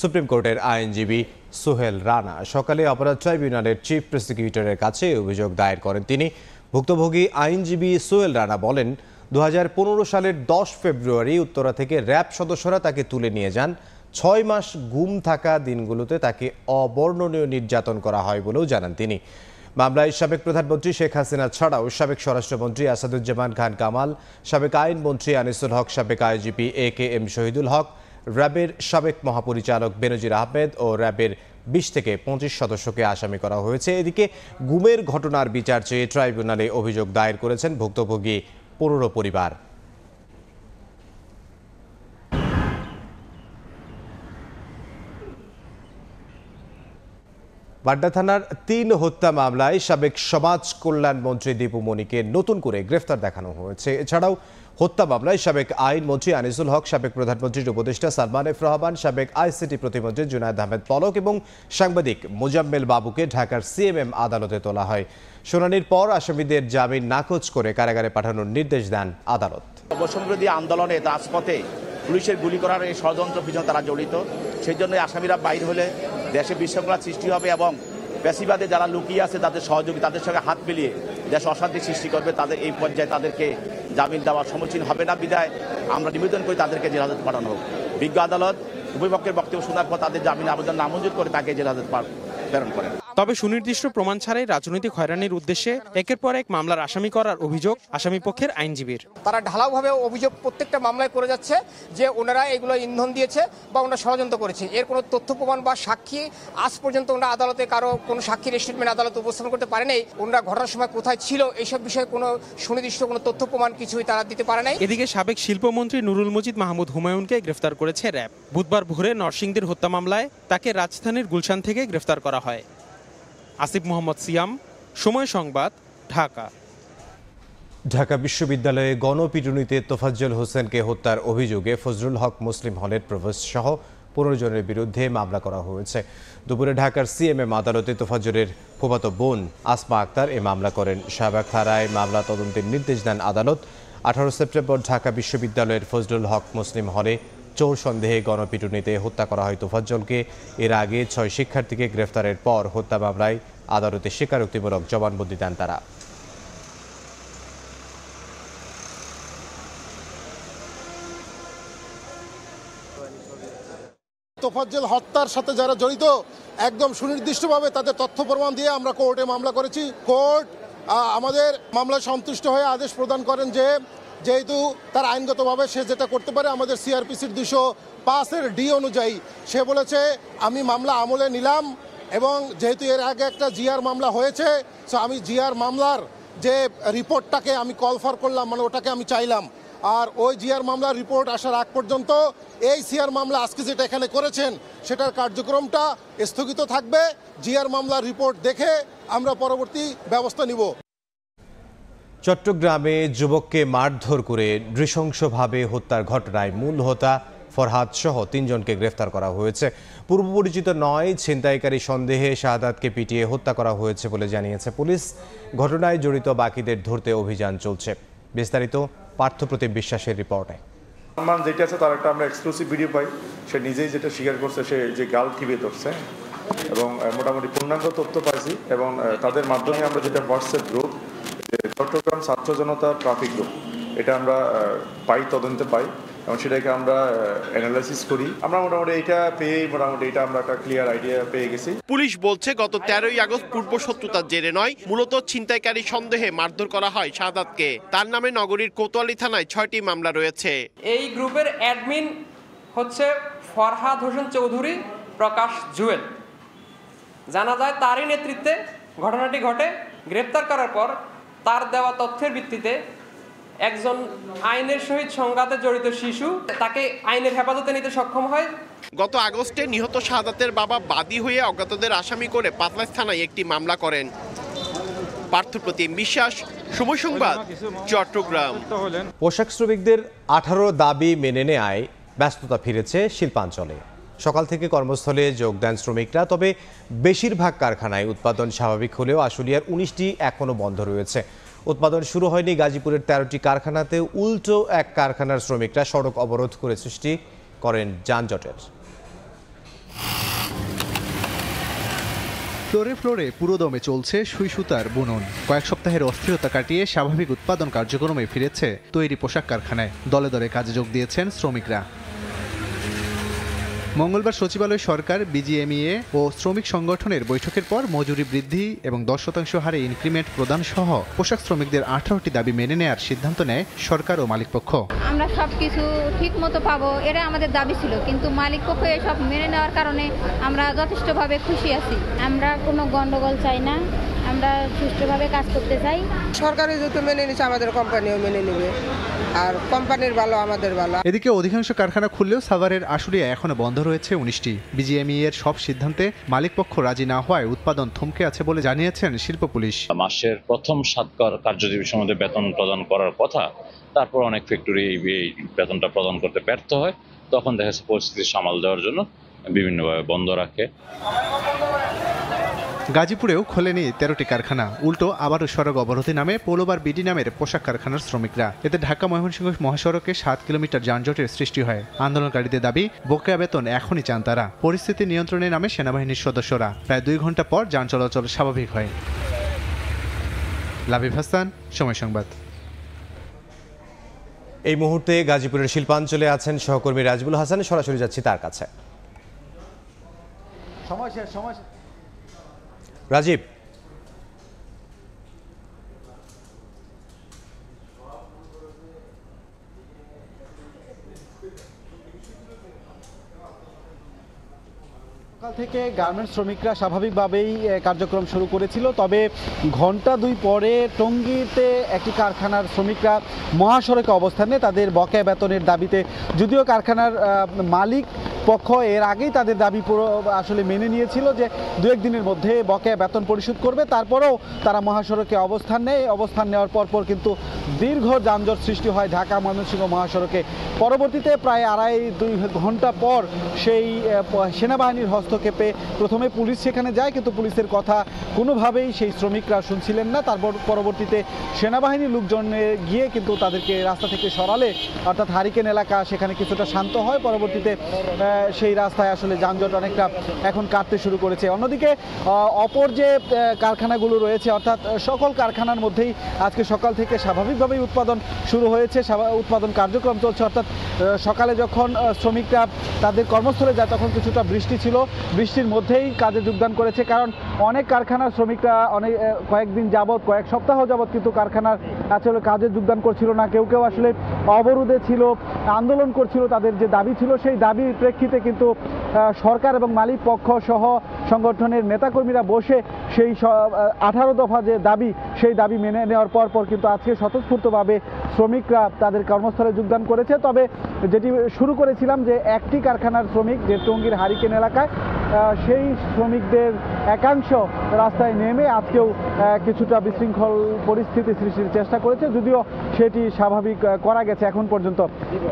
S1: সুপ্রিম কোর্টের আইনজীবী সোহেল রানা সকালে অপরাধ ট্রাইব্যুনালের চিফ প্রসিকিউটরের কাছে অভিযোগ দায়ের করেন তিনি ভুক্তভোগী আইনজীবী সোহেল রানা বলেন দু সালের দশ ফেব্রুয়ারি উত্তরা থেকে র্যাব সদস্যরা তাকে তুলে নিয়ে যান ছয় মাস গুম থাকা দিনগুলোতে তাকে অবর্ণনীয় নির্যাতন করা হয় বলেও জানান তিনি মামলায় সাবেক প্রধানমন্ত্রী শেখ হাসিনা ছাড়াও সাবেক স্বরাষ্ট্রমন্ত্রী আসাদুজ্জামান খান কামাল সাবেক আইনমন্ত্রী আনিসুল হক সাবেক IGP A K M Shahidul Haque র্যাবের সাবেক মহাপরিচালক বেনজির আহমেদ ও র্যাবের বিশ থেকে পঁচিশ সদস্যকে আসামি করা হয়েছে এদিকে গুমের ঘটনার বিচার চেয়ে ট্রাইব্যুনালে অভিযোগ দায়ের করেছেন ভুক্তভোগী পনেরো পরিবার বাড্ডা থানার তিন হত্যা মামলায় সাবেক সমাজ কল্যাণ মন্ত্রী দীপু মনিকে নতুন করে গ্রেফতার দেখানো হয়েছে এছাড়াও হত্যা মামলায় সাবেক আইন মন্ত্রী আনিসুল হক সাবেক প্রধানমন্ত্রীর উপদেষ্টা সালমান এফ রহমান সাবেক আইসিটি প্রতিমন্ত্রী জুনায়দ আহমেদ পলক এবং সাংবাদিক মোজাম্মেল বাবুকে ঢাকার সিএমএম আদালতে তোলা হয় শুনানির পর আসামিদের জামিন নাকচ করে কারাগারে পাঠানোর নির্দেশ দেন আদালত
S10: অবসম্প্রতি আন্দোলনে রাজপথে পুলিশের গুলি করার এই ষড়যন্ত্র পিছনে তারা জড়িত সেই জন্য আসামিরা বাইর হলে দেশে বিশৃঙ্খলা সৃষ্টি হবে এবং বেশিবাদে যারা লুকিয়ে আছে তাদের সহযোগী তাদের সঙ্গে হাত মিলিয়ে দেশ অশান্তি সৃষ্টি করবে তাদের এই পর্যায়ে তাদেরকে জামিন দেওয়ার সম্মুখীন হবে না বিদায় আমরা নিবেদন করি তাদেরকে জেলাজত পাঠানো হোক বিজ্ঞ আদালত উভয় পক্ষের বক্তব্য শোনার পর তাদের জামিন আবেদন নামঞ্জুর করে তাকে জেলাজত প্রেরণ করেন
S11: তবে সুনির্দিষ্ট প্রমাণ ছাড়াই রাজনৈতিক হয়রানির উদ্দেশ্যে একের পর এক মামলার আসামি করার অভিযোগ আসামি পক্ষের আইনজীবীর
S6: তারা ঢালাওভাবে অভিযোগ প্রত্যেকটা মামলায় করে যাচ্ছে যে ওনারা এগুলো ইন্ধন দিয়েছে বা ওনারা ষড়যন্ত্র করেছে এর কোনো তথ্য প্রমাণ বা সাক্ষী আজ পর্যন্ত ওনারা আদালতে কারো কোনো সাক্ষীর স্টেটমেন্ট আদালতে উপস্থাপন করতে পারে ওনারা ঘটনার সময় কোথায় ছিল এইসব বিষয়ে কোনো সুনির্দিষ্ট কোনো তথ্য প্রমাণ কিছুই তারা দিতে পারে নাই এদিকে
S11: সাবেক শিল্পমন্ত্রী নুরুল মজিদ মাহমুদ হুমায়ুনকে গ্রেফতার করেছে র্যাব বুধবার ভোরে নরসিংদীর হত্যা মামলায় তাকে রাজধানীর গুলশান থেকে গ্রেফতার করা হয় আসিফ মোহাম্মদ সিয়াম সময় সংবাদ ঢাকা
S1: ঢাকা বিশ্ববিদ্যালয়ে গণপিটুনিতে তোফাজ্জল হোসেনকে হত্যার অভিযোগে ফজরুল হক মুসলিম হলের প্রবেশ সহ পনেরো জনের বিরুদ্ধে মামলা করা হয়েছে দুপুরে ঢাকার সিএমএম আদালতে তোফাজ্জলের ফুফাতো বোন আসমা আক্তার এ মামলা করেন শাহবাগ থানায় মামলা তদন্তের নির্দেশ দেন আদালত আঠারো সেপ্টেম্বর ঢাকা বিশ্ববিদ্যালয়ের ফজরুল হক মুসলিম হলে চোর সন্দেহে গণপিটুনিতে হত্যা করা হয় তোফাজ্জলকে এর আগে ছয় শিক্ষার্থীকে গ্রেফতারের পর হত্যা মামলায় আদালতে স্বীকারোক্তিমূলক জবানবন্দি দেন তারা
S6: তোফাজ্জল হত্যার সাথে যারা জড়িত একদম সুনির্দিষ্টভাবে তাদের তথ্য প্রমাণ দিয়ে আমরা কোর্টে মামলা করেছি কোর্ট আমাদের মামলায় সন্তুষ্ট হয়ে আদেশ প্রদান করেন যে যেহেতু তার আইনগতভাবে সে যেটা করতে পারে আমাদের সিআরপিসির দুশো পাঁচের ডি অনুযায়ী সে বলেছে আমি মামলা আমলে নিলাম এবং যেহেতু এর আগে একটা জিয়ার মামলা হয়েছে সো আমি জিআর মামলার যে রিপোর্টটাকে আমি কল ফর করলাম মানে ওটাকে আমি চাইলাম আর ওই জিয়ার মামলার রিপোর্ট আসার আগ পর্যন্ত এই সিআর মামলা আজকে যেটা এখানে করেছেন সেটার কার্যক্রমটা স্থগিত থাকবে জিআর মামলার রিপোর্ট দেখে আমরা পরবর্তী ব্যবস্থা নিব
S1: চট্টগ্রামে যুবককে মারধর করে নৃশংসভাবে হত্যার ঘটনায় মূল হতা ফরহাদ সহ তিনজনকে গ্রেফতার করা হয়েছে পূর্ব পরিচিত নয় ছিনতাইকারী সন্দেহে শাহাদাতকে পিটিয়ে হত্যা করা হয়েছে বলে জানিয়েছে পুলিশ ঘটনায় জড়িত বাকিদের ধরতে অভিযান চলছে বিস্তারিত পার্থপ্রতিম বিশ্বাসের রিপোর্টে সম্মান যেটা আছে তার একটা আমরা এক্সক্লুসিভ ভিডিও পাই সে নিজেই যেটা স্বীকার করছে সে যে গাল
S12: টিপে ধরছে এবং মোটামুটি পূর্ণাঙ্গ তথ্য পাইছি এবং তাদের মাধ্যমে আমরা যেটা হোয়াটসঅ্যাপ গ্রুপ চট্টগ্রাম ছাত্র জনতা ট্রাফিক গ্রুপ এটা আমরা পাই
S1: তদন্তে পাই এবং সেটাকে আমরা অ্যানালাইসিস করি আমরা মোটামুটি এটা পেয়ে মোটামুটি এটা আমরা একটা ক্লিয়ার আইডিয়া পেয়ে গেছি
S6: পুলিশ বলছে গত তেরোই আগস্ট পূর্ব শত্রুতার জেরে নয় মূলত ছিনতাইকারী সন্দেহে মারধর করা হয় শাহাদকে তার নামে নগরীর কোতোয়ালি থানায় ছয়টি মামলা রয়েছে এই গ্রুপের অ্যাডমিন হচ্ছে ফরহাদ হোসেন চৌধুরী প্রকাশ জুয়েল জানা যায় তারই নেতৃত্বে ঘটনাটি ঘটে গ্রেপ্তার করার পর তার দেওয়া তথ্যের ভিত্তিতে একজন আইনের সহিত সংঘাতে জড়িত শিশু তাকে আইনের হেফাজতে নিতে সক্ষম হয় গত আগস্টে নিহত সাদাতের বাবা বাদী হয়ে অজ্ঞাতদের আসামি করে পাতলাস থানায় একটি মামলা করেন পার্থপ্রতিম বিশ্বাস সময় সংবাদ চট্টগ্রাম
S1: পোশাক শ্রমিকদের আঠারো দাবি মেনে নেয় ব্যস্ততা ফিরেছে শিল্পাঞ্চলে সকাল থেকে কর্মস্থলে যোগ দেন শ্রমিকরা তবে বেশিরভাগ কারখানায় উৎপাদন স্বাভাবিক হলেও আশুলিয়ার উনিশটি এখনও বন্ধ রয়েছে উৎপাদন শুরু হয়নি গাজীপুরের তেরোটি কারখানাতে উল্টো এক কারখানার শ্রমিকরা সড়ক অবরোধ করে সৃষ্টি করেন যানজটের
S5: ফ্লোরে ফ্লোরে পুরোদমে চলছে সুই সুতার বুনন কয়েক সপ্তাহের অস্থিরতা কাটিয়ে স্বাভাবিক উৎপাদন কার্যক্রমে ফিরেছে তৈরি পোশাক কারখানায় দলে দলে কাজে যোগ দিয়েছেন শ্রমিকরা মঙ্গলবার সচিবালয় সরকার বিজিএমইএ ও শ্রমিক সংগঠনের বৈঠকের পর মজুরি বৃদ্ধি এবং দশ শতাংশ হারে ইনক্রিমেন্ট প্রদান সহ পোশাক শ্রমিকদের আঠারোটি দাবি মেনে নেয়ার সিদ্ধান্ত নেয় সরকার ও মালিকপক্ষ
S13: আমরা সব কিছু ঠিক মতো পাবো এটা আমাদের দাবি ছিল কিন্তু মালিকপক্ষ এসব মেনে নেওয়ার কারণে আমরা যথেষ্টভাবে খুশি আছি আমরা কোনো গন্ডগোল চাই না আমরা সুষ্ঠুভাবে
S9: কাজ করতে চাই সরকারের যেহেতু মেনে নিচ্ছে আমাদের কোম্পানিও মেনে নেবে আর কোম্পানির ভালো আমাদের ভালো
S5: এদিকে অধিকাংশ কারখানা খুললেও সাভারের আশুলিয়া এখনো বন্ধ রয়েছে উনিশটি বিজিএমই এর সব সিদ্ধান্তে মালিকপক্ষ রাজি না হওয়ায় উৎপাদন থমকে আছে বলে জানিয়েছেন শিল্প পুলিশ মাসের প্রথম সাত কার্যদিবসের মধ্যে বেতন প্রদান করার কথা তারপর অনেক ফ্যাক্টরি এই বেতনটা প্রদান করতে ব্যর্থ হয় তখন দেখা যাচ্ছে পরিস্থিতি সামাল দেওয়ার জন্য বিভিন্নভাবে বন্ধ রাখে গাজীপুরেও খোলেনি তেরোটি কারখানা উল্টো আবারও সড়ক অবরোধে নামে পৌলবার বিডি নামের পোশাক কারখানার শ্রমিকরা এতে ঢাকা ময়মনসিংহ মহাসড়কে সাত কিলোমিটার যানজটের সৃষ্টি হয় আন্দোলনকারীদের দাবি বকেয়া বেতন এখনই চান তারা পরিস্থিতি নিয়ন্ত্রণে নামে সেনাবাহিনীর সদস্যরা প্রায় দুই ঘন্টা পর যান চলাচল স্বাভাবিক হয় লাভিব হাসান সময় সংবাদ এই মুহূর্তে
S1: গাজীপুরের শিল্পাঞ্চলে আছেন সহকর্মী রাজবুল হাসান সরাসরি যাচ্ছি তার কাছে
S11: সময় শেষ সময় রাজীব থেকে গার্মেন্টস শ্রমিকরা স্বাভাবিকভাবেই কার্যক্রম শুরু করেছিল তবে ঘন্টা দুই পরে টঙ্গিতে একটি কারখানার শ্রমিকরা মহাসড়কে অবস্থানে তাদের বকেয়া বেতনের দাবিতে যদিও কারখানার মালিক পক্ষ এর আগেই তাদের দাবি আসলে মেনে নিয়েছিল যে দু একদিনের মধ্যে বকেয়া বেতন পরিশোধ করবে তারপরেও তারা মহাসড়কে অবস্থান নেয় অবস্থান নেওয়ার পরপর কিন্তু দীর্ঘ যানজট সৃষ্টি হয় ঢাকা ময়মনসিংহ মহাসড়কে পরবর্তীতে প্রায় আড়াই দুই ঘন্টা পর সেই সেনাবাহিনীর হস্তক্ষেপে প্রথমে পুলিশ সেখানে যায় কিন্তু পুলিশের কথা কোনোভাবেই সেই শ্রমিকরা শুনছিলেন না তারপর পরবর্তীতে সেনাবাহিনীর লোকজনে গিয়ে কিন্তু তাদেরকে রাস্তা থেকে সরালে অর্থাৎ হারিকেন এলাকা সেখানে কিছুটা শান্ত হয় পরবর্তীতে সেই রাস্তায় আসলে যানজট অনেকটা এখন কাটতে শুরু করেছে অন্যদিকে অপর যে কারখানাগুলো রয়েছে অর্থাৎ সকল কারখানার মধ্যেই আজকে সকাল থেকে স্বাভাবিকভাবেই উৎপাদন শুরু হয়েছে উৎপাদন কার্যক্রম চলছে অর্থাৎ সকালে যখন শ্রমিকরা তাদের কর্মস্থলে যায় তখন কিছুটা বৃষ্টি ছিল বৃষ্টির মধ্যেই কাজে যোগদান করেছে কারণ অনেক কারখানার শ্রমিকরা অনেক কয়েকদিন যাবৎ কয়েক সপ্তাহ যাবৎ কিন্তু কারখানার আসলে কাজে যোগদান করছিল না কেউ কেউ আসলে অবরোধে ছিল আন্দোলন করছিল তাদের যে দাবি ছিল সেই দাবির প্রেক্ষিতে কিন্তু সরকার এবং মালিক পক্ষ সহ সংগঠনের নেতাকর্মীরা বসে সেই আঠারো দফা যে দাবি সেই দাবি মেনে নেওয়ার পর পর কিন্তু আজকে স্বতঃস্ফূর্তভাবে শ্রমিকরা তাদের কর্মস্থলে যোগদান করেছে তবে যেটি শুরু করেছিলাম যে একটি কারখানার শ্রমিক যে টঙ্গির হারিকেন এলাকায় সেই শ্রমিকদের একাংশ রাস্তায় নেমে আজকেও কিছুটা বিশৃঙ্খল পরিস্থিতি সৃষ্টির চেষ্টা করেছে যদিও সেটি স্বাভাবিক করা গেছে এখন পর্যন্ত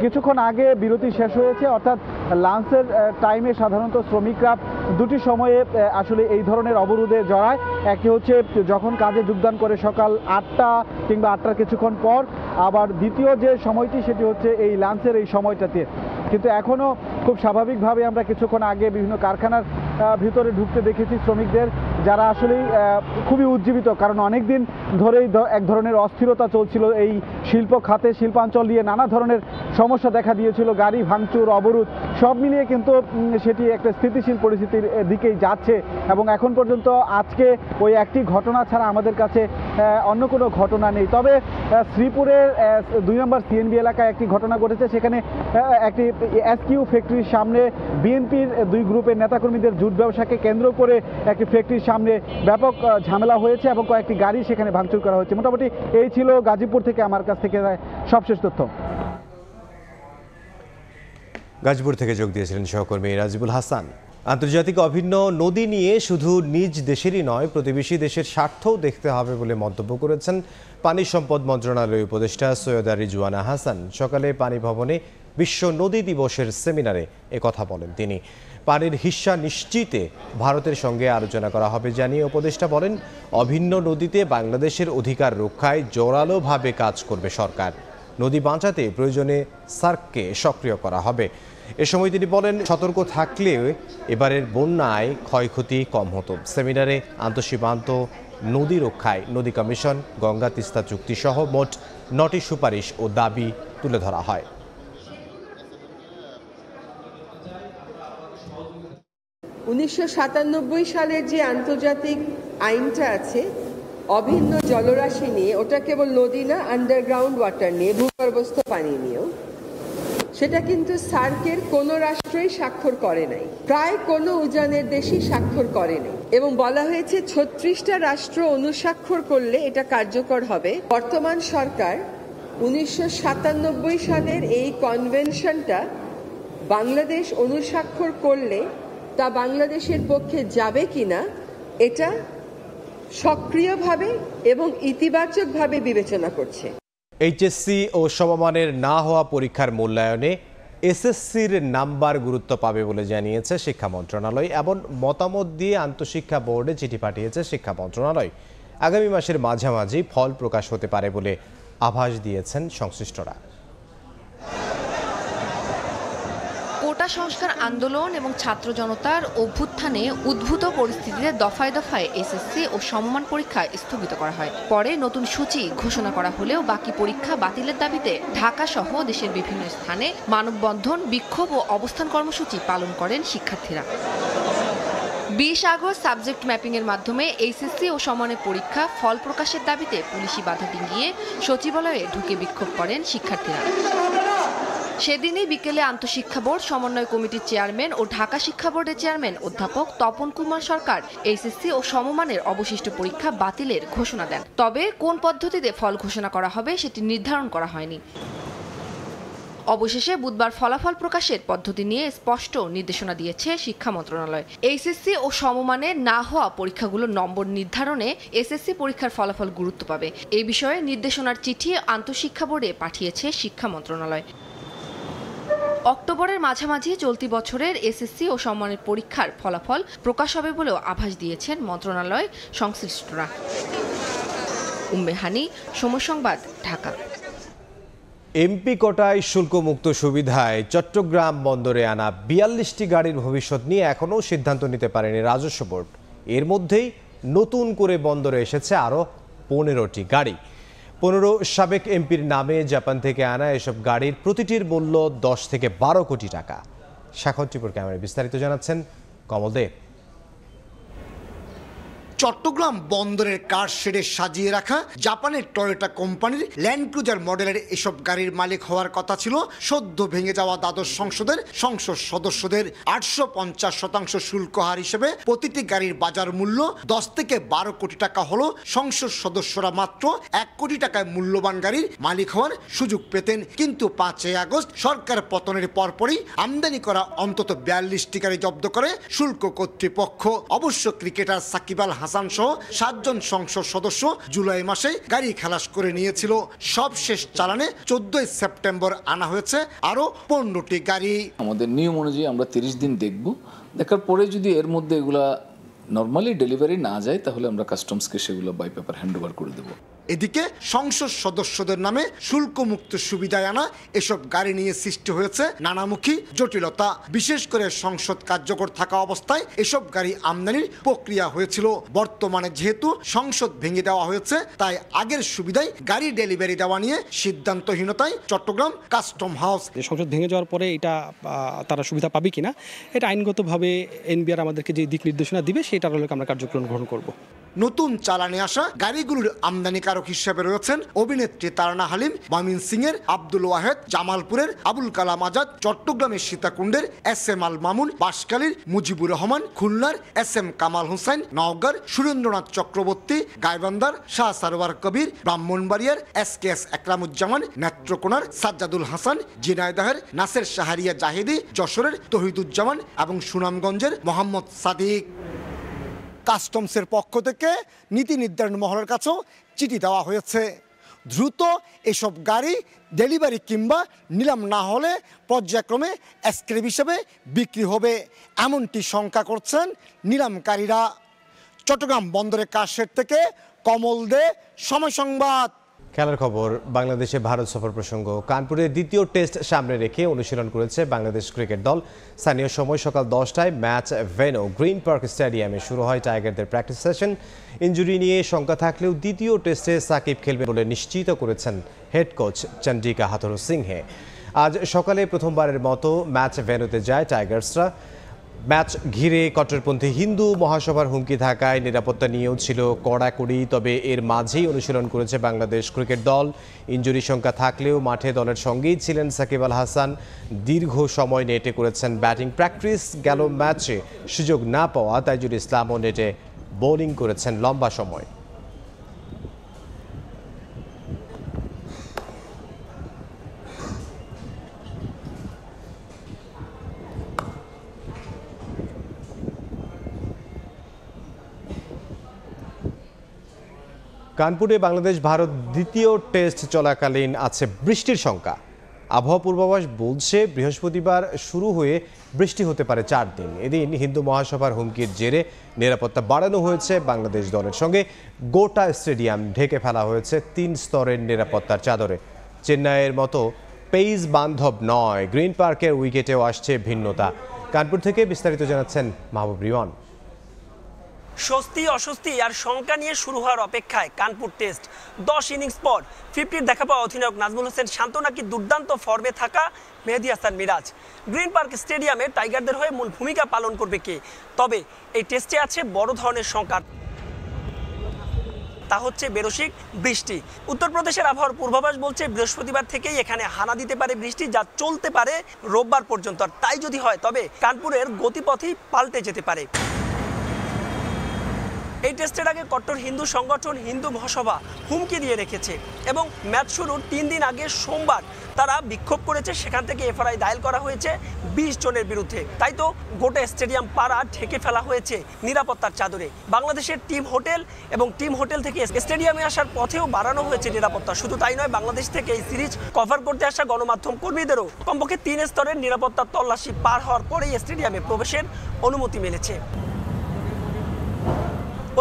S11: কিছুক্ষণ আগে বিরতি শেষ হয়েছে অর্থাৎ লাঞ্চের টাইমে সাধারণত শ্রমিকরা দুটি সময়ে আসলে এই ধরনের অবরোধে জড়ায় একটি হচ্ছে যখন কাজে যোগদান করে সকাল আটটা কিংবা আটটার কিছুক্ষণ পর আবার দ্বিতীয় যে সময়টি সেটি হচ্ছে এই লাঞ্চের এই সময়টাতে কিন্তু এখনও খুব স্বাভাবিকভাবে আমরা কিছুক্ষণ আগে বিভিন্ন কারখানার ভিতরে ঢুকতে দেখেছি শ্রমিকদের যারা আসলেই খুবই উজ্জীবিত কারণ অনেক দিন ধরেই এক ধরনের অস্থিরতা চলছিল এই শিল্প খাতে শিল্পাঞ্চল নিয়ে নানা ধরনের সমস্যা দেখা দিয়েছিল গাড়ি ভাঙচুর অবরোধ সব মিলিয়ে কিন্তু সেটি একটা স্থিতিশীল পরিস্থিতির দিকেই যাচ্ছে এবং এখন পর্যন্ত আজকে ওই একটি ঘটনা ছাড়া আমাদের কাছে অন্য কোনো ঘটনা নেই তবে শ্রীপুরের দুই নম্বর সিএনবি এলাকায় একটি ঘটনা ঘটেছে সেখানে একটি এসকিউ ফ্যাক্টরির সামনে বিএনপির দুই গ্রুপের নেতাকর্মীদের জুট ব্যবসাকে কেন্দ্র করে একটি ফ্যাক্টরির সামনে ব্যাপক ঝামেলা হয়েছে এবং কয়েকটি গাড়ি সেখানে ভাঙচুর করা হয়েছে মোটামুটি এই ছিল গাজীপুর থেকে আমার কাছ থেকে সবশেষ তথ্য
S1: গাজীপুর থেকে যোগ দিয়েছিলেন সহকর্মী রাজিবুল হাসান আন্তর্জাতিক অভিন্ন নদী নিয়ে শুধু নিজ দেশেরই নয় প্রতিবেশী দেশের স্বার্থও দেখতে হবে বলে মন্তব্য করেছেন পানি সম্পদ মন্ত্রণালয়ের উপদেষ্টা সৈয়দা রিজুয়ানা হাসান সকালে পানি ভবনে বিশ্ব নদী দিবসের সেমিনারে কথা বলেন তিনি পানির হিস্যা নিশ্চিতে ভারতের সঙ্গে আলোচনা করা হবে জানিয়ে উপদেষ্টা বলেন অভিন্ন নদীতে বাংলাদেশের অধিকার রক্ষায় জোরালোভাবে কাজ করবে সরকার নদী বাঁচাতে প্রয়োজনে সার্ককে সক্রিয় করা হবে এ সময় তিনি বলেন সতর্ক থাকলে এবারের বন্যায় ক্ষয়ক্ষতি কম হতো সেমিনারে আন্তঃসীমান্ত নদী রক্ষায় নদী কমিশন গঙ্গা তিস্তা চুক্তিসহ মোট নটি সুপারিশ ও দাবি তুলে ধরা হয়
S13: উনিশশো সালের যে আন্তর্জাতিক আইনটা আছে অভিন্ন জলরাশি নিয়ে ওটা কেবল নদী না আন্ডারগ্রাউন্ড ওয়াটার নিয়ে ভূগর্ভস্থ পানি নিয়েও সেটা কিন্তু সার্কের কোনো রাষ্ট্রই স্বাক্ষর করে নাই প্রায় কোনো উজানের দেশই স্বাক্ষর করে নাই এবং বলা হয়েছে ছত্রিশটা রাষ্ট্র অনুস্বাক্ষর করলে এটা কার্যকর হবে বর্তমান সরকার উনিশশো সালের এই কনভেনশনটা বাংলাদেশ অনুস্বাক্ষর করলে তা বাংলাদেশের পক্ষে যাবে কিনা এটা সক্রিয়ভাবে এবং ইতিবাচকভাবে বিবেচনা করছে
S1: এইচএসসি ও সমমানের না হওয়া পরীক্ষার মূল্যায়নে এসএসসির নাম্বার গুরুত্ব পাবে বলে জানিয়েছে শিক্ষা মন্ত্রণালয় এমন মতামত দিয়ে আন্তঃশিক্ষা বোর্ডে চিঠি পাঠিয়েছে শিক্ষা মন্ত্রণালয় আগামী মাসের মাঝামাঝি ফল প্রকাশ হতে পারে বলে আভাস দিয়েছেন সংশ্লিষ্টরা
S13: কোটা সংস্কার আন্দোলন এবং ছাত্র জনতার অভ্যুত্থানে উদ্ভূত পরিস্থিতিতে দফায় দফায় এসএসসি ও সমমান পরীক্ষা স্থগিত করা হয় পরে নতুন সূচি ঘোষণা করা হলেও বাকি পরীক্ষা বাতিলের দাবিতে ঢাকা সহ দেশের বিভিন্ন স্থানে মানববন্ধন বিক্ষোভ ও অবস্থান কর্মসূচি পালন করেন শিক্ষার্থীরা বিশ আগস্ট সাবজেক্ট ম্যাপিংয়ের মাধ্যমে এইচএসসি ও সমানের পরীক্ষা ফল প্রকাশের দাবিতে পুলিশি বাধা ডিঙিয়ে সচিবালয়ে ঢুকে বিক্ষোভ করেন শিক্ষার্থীরা সেদিনই বিকেলে আন্তঃশিক্ষা বোর্ড সমন্বয় কমিটির চেয়ারম্যান ও ঢাকা শিক্ষা বোর্ডের চেয়ারম্যান অধ্যাপক তপন কুমার সরকার এইচএসসি ও সমমানের অবশিষ্ট পরীক্ষা বাতিলের ঘোষণা দেন তবে কোন পদ্ধতিতে ফল ঘোষণা করা হবে সেটি নির্ধারণ করা হয়নি অবশেষে বুধবার ফলাফল প্রকাশের পদ্ধতি নিয়ে স্পষ্ট নির্দেশনা দিয়েছে শিক্ষা মন্ত্রণালয় এইচএসসি ও সমমানে না হওয়া পরীক্ষাগুলোর নম্বর নির্ধারণে এসএসসি পরীক্ষার ফলাফল গুরুত্ব পাবে এ বিষয়ে নির্দেশনার চিঠি আন্তঃশিক্ষা বোর্ডে পাঠিয়েছে শিক্ষা মন্ত্রণালয় অক্টোবরের মাঝামাঝি চলতি বছরের এসএসসি ও সম্মানের পরীক্ষার ফলাফল প্রকাশ হবে বলেও আভাস দিয়েছেন মন্ত্রণালয় সংশ্লিষ্টরা উম্মেহানি সময় সংবাদ ঢাকা
S1: এমপি কোটায় শুল্কমুক্ত সুবিধায় চট্টগ্রাম বন্দরে আনা বিয়াল্লিশটি গাড়ির ভবিষ্যৎ নিয়ে এখনও সিদ্ধান্ত নিতে পারেনি রাজস্ব বোর্ড এর মধ্যেই নতুন করে বন্দরে এসেছে আরও পনেরোটি গাড়ি পনেরো সাবেক এমপির নামে জাপান থেকে আনা এসব গাড়ির প্রতিটির মূল্য দশ থেকে বারো কোটি টাকা শাখন টিপুর ক্যামেরায় বিস্তারিত জানাচ্ছেন কমল দেব
S12: চট্টগ্রাম বন্দরের কার শেডে সাজিয়ে রাখা জাপানের টয়োটা কোম্পানির ল্যান্ড ক্রুজার মডেলের এসব গাড়ির মালিক হওয়ার কথা ছিল সদ্য ভেঙে যাওয়া দ্বাদশ সংসদের সংসদ সদস্যদের আটশো পঞ্চাশ শতাংশ শুল্ক হার হিসেবে প্রতিটি গাড়ির বাজার মূল্য দশ থেকে বারো কোটি টাকা হলো সংসদ সদস্যরা মাত্র এক কোটি টাকায় মূল্যবান গাড়ির মালিক হওয়ার সুযোগ পেতেন কিন্তু পাঁচই আগস্ট সরকার পতনের পরপরই আমদানি করা অন্তত বিয়াল্লিশটি গাড়ি জব্দ করে শুল্ক কর্তৃপক্ষ অবশ্য ক্রিকেটার সাকিব আল হাসান হাসান সহ সাতজন সংসদ সদস্য জুলাই মাসে গাড়ি খালাস করে নিয়েছিল সব শেষ চালানে চোদ্দই সেপ্টেম্বর আনা হয়েছে আরও পনেরোটি গাড়ি আমাদের নিয়ম অনুযায়ী আমরা তিরিশ দিন দেখব দেখার পরে যদি এর মধ্যে এগুলা নর্মালি ডেলিভারি না যায় তাহলে আমরা কাস্টমসকে সেগুলো বাই পেপার হ্যান্ড ওভার করে দেবো এদিকে সংসদ সদস্যদের নামে শুল্কমুক্ত সুবিধায় আনা এসব গাড়ি নিয়ে সৃষ্টি হয়েছে নানামুখী জটিলতা বিশেষ করে সংসদ কার্যকর থাকা অবস্থায় এসব গাড়ি আমদানির প্রক্রিয়া হয়েছিল বর্তমানে যেহেতু সংসদ ভেঙে দেওয়া হয়েছে তাই আগের সুবিধায় গাড়ি ডেলিভারি দেওয়া নিয়ে সিদ্ধান্তহীনতায় চট্টগ্রাম কাস্টম হাউস সংসদ ভেঙে যাওয়ার পরে এটা তারা সুবিধা পাবে কিনা এটা আইনগতভাবে এনবিআর আমাদেরকে
S4: যে দিক নির্দেশনা দিবে সেটার আমরা কার্যক্রম গ্রহণ করব
S12: নতুন চালানে আসা গাড়িগুলোর আমদানিকারক হিসেবে রয়েছেন অভিনেত্রী তারানা হালিম মামিন সিং এর আব্দুল ওয়াহেদ জামালপুরের আবুল কালাম আজাদ চট্টগ্রামের সীতাকুণ্ডের এস এম আল মামুন বাঁশখালীর মুজিবুর রহমান খুলনার এস এম কামাল হুসাইন নওগাঁর সুরেন্দ্রনাথ চক্রবর্তী গাইবান্দার শাহ সারোয়ার কবির ব্রাহ্মণবাড়িয়ার এস কে এস একরামুজ্জামান নেত্রকোনার সাজ্জাদুল হাসান জিনায়দাহের নাসের শাহারিয়া জাহিদি যশোরের তহিদুজ্জামান এবং সুনামগঞ্জের মোহাম্মদ সাদিক কাস্টমসের পক্ষ থেকে নীতি নির্ধারণ মহলের কাছেও চিঠি দেওয়া হয়েছে দ্রুত এসব গাড়ি ডেলিভারি কিংবা নিলাম না হলে পর্যায়ক্রমে স্ক্রেপ হিসেবে বিক্রি হবে এমনটি শঙ্কা করছেন নিলামকারীরা চট্টগ্রাম বন্দরে কাশের থেকে কমল দে সময় সংবাদ
S1: খেলার খবর বাংলাদেশে ভারত সফর প্রসঙ্গ কানপুরের দ্বিতীয় টেস্ট সামনে রেখে অনুশীলন করেছে বাংলাদেশ ক্রিকেট দল স্থানীয় সময় সকাল দশটায় ম্যাচ ভেনো গ্রিন পার্ক স্টেডিয়ামে শুরু হয় টাইগারদের প্র্যাকটিস সেশন ইঞ্জুরি নিয়ে শঙ্কা থাকলেও দ্বিতীয় টেস্টে সাকিব খেলবে বলে নিশ্চিত করেছেন head coach Chandika Hathurusingha আজ সকালে প্রথমবারের মতো ম্যাচ ভেনুতে যায় টাইগার্সরা ম্যাচ ঘিরে কট্টরপন্থী হিন্দু মহাসভার হুমকি থাকায় নিরাপত্তা নিয়েও ছিল কড়াকড়ি তবে এর মাঝেই অনুশীলন করেছে বাংলাদেশ ক্রিকেট দল ইঞ্জুরি সংখ্যা থাকলেও মাঠে দলের সঙ্গেই ছিলেন সাকিব আল হাসান দীর্ঘ সময় নেটে করেছেন ব্যাটিং প্র্যাকটিস গেল ম্যাচে সুযোগ না পাওয়া তাইজুল ইসলামও নেটে বোলিং করেছেন লম্বা সময় কানপুরে বাংলাদেশ ভারত দ্বিতীয় টেস্ট চলাকালীন আছে বৃষ্টির শঙ্কা আবহাওয়া পূর্বাভাস বলছে বৃহস্পতিবার শুরু হয়ে বৃষ্টি হতে পারে চার দিন এদিন হিন্দু মহাসভার হুমকির জেরে নিরাপত্তা বাড়ানো হয়েছে বাংলাদেশ দলের সঙ্গে গোটা স্টেডিয়াম ঢেকে ফেলা হয়েছে তিন স্তরের নিরাপত্তার চাদরে চেন্নাইয়ের মতো পেইজ বান্ধব নয় গ্রিন পার্কের উইকেটেও আসছে ভিন্নতা কানপুর থেকে বিস্তারিত জানাচ্ছেন মাহবুব রিওয়ান
S9: স্বস্তি অস্বস্তি আর শঙ্কা নিয়ে শুরু হওয়ার অপেক্ষায় কানপুর টেস্ট দশ ইনিংস পর ফিফটির দেখা পাওয়া অধিনায়ক নাজমুল হোসেন শান্ত নাকি দুর্দান্ত ফর্মে থাকা মেহেদি হাসান মিরাজ গ্রিন পার্ক স্টেডিয়ামে টাইগারদের হয়ে মূল ভূমিকা পালন করবে কে তবে এই টেস্টে আছে বড় ধরনের শঙ্কা তা হচ্ছে বেরসিক বৃষ্টি উত্তরপ্রদেশের আবহাওয়ার পূর্বাভাস বলছে বৃহস্পতিবার থেকেই এখানে হানা দিতে পারে বৃষ্টি যা চলতে পারে রোববার পর্যন্ত আর তাই যদি হয় তবে কানপুরের গতিপথই পাল্টে যেতে পারে এই টেস্টের আগে কট্টর হিন্দু সংগঠন হিন্দু মহাসভা হুমকি দিয়ে রেখেছে এবং ম্যাচ শুরুর তিন দিন আগে সোমবার তারা বিক্ষোভ করেছে সেখান থেকে এফআরআই দায়ের করা হয়েছে বিশ জনের বিরুদ্ধে তাই তো গোটা স্টেডিয়াম পাড়া ঢেকে ফেলা হয়েছে নিরাপত্তার চাদরে বাংলাদেশের টিম হোটেল এবং টিম হোটেল থেকে স্টেডিয়ামে আসার পথেও বাড়ানো হয়েছে নিরাপত্তা শুধু তাই নয় বাংলাদেশ থেকে এই সিরিজ কভার করতে আসা গণমাধ্যম কর্মীদেরও কমপক্ষে তিন স্তরের নিরাপত্তার তল্লাশি পার হওয়ার পরেই স্টেডিয়ামে প্রবেশের অনুমতি মিলেছে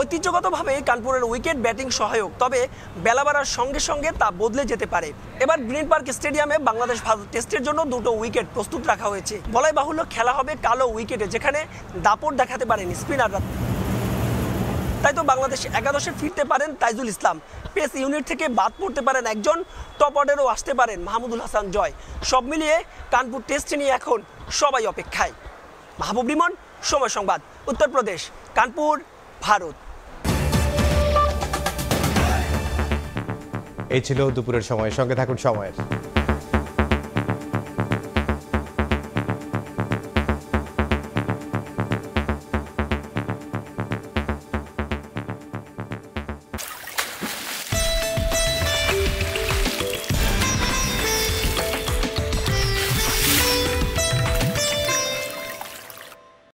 S9: ঐতিহ্যগতভাবে কানপুরের উইকেট ব্যাটিং সহায়ক তবে বেলা বাড়ার সঙ্গে সঙ্গে তা বদলে যেতে পারে এবার গ্রিন পার্ক স্টেডিয়ামে বাংলাদেশ ভারত টেস্টের জন্য দুটো উইকেট প্রস্তুত রাখা হয়েছে বলাই বাহুল্য খেলা হবে কালো উইকেটে যেখানে দাপট দেখাতে পারেন স্পিনাররা তাই তো বাংলাদেশ একাদশে ফিরতে পারেন তাইজুল ইসলাম পেস ইউনিট থেকে বাদ পড়তে পারেন একজন টপ অর্ডারও আসতে পারেন মাহমুদুল হাসান জয় সব মিলিয়ে কানপুর টেস্ট নিয়ে এখন সবাই অপেক্ষায় মাহবুব রিমন সময় সংবাদ উত্তরপ্রদেশ কানপুর ভারত
S1: এই ছিল দুপুরের সময় সঙ্গে থাকুন সময়ের